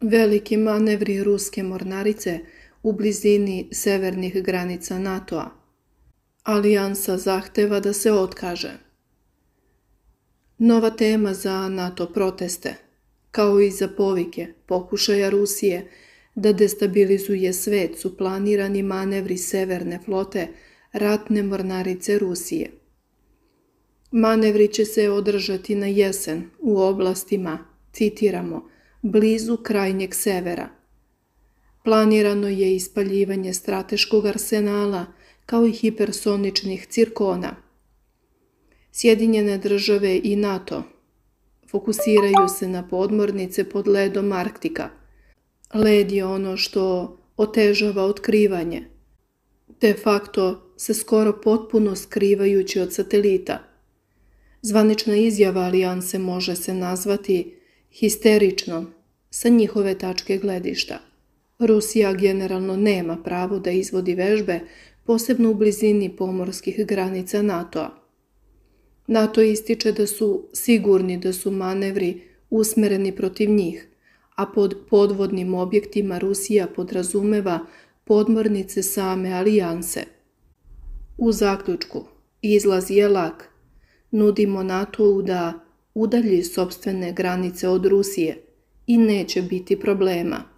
Veliki manevri ruske mornarice u blizini severnih granica NATO-a. Alijansa zahteva da se otkaže. Nova tema za NATO proteste, kao i za povike pokušaja Rusije da destabilizuje svet su planirani manevri severne flote ratne mornarice Rusije. Manevri će se održati na jesen u oblastima, citiramo, blizu krajnjeg severa. Planirano je ispaljivanje strateškog arsenala kao i hipersoničnih cirkona. Sjedinjene države i NATO fokusiraju se na podmornice pod ledom Arktika. Led je ono što otežava otkrivanje, de facto se skoro potpuno skrivajući od satelita. Zvanična izjava alijanse može se nazvati histeričnom, sa njihove tačke gledišta. Rusija generalno nema pravo da izvodi vežbe, posebno u blizini pomorskih granica NATO-a. NATO ističe da su sigurni da su manevri usmereni protiv njih, a pod podvodnim objektima Rusija podrazumeva podmornice same alijanse. U zaključku, izlaz je lak. Nudimo NATO-u da udalji sobstvene granice od Rusije – i neće biti problema.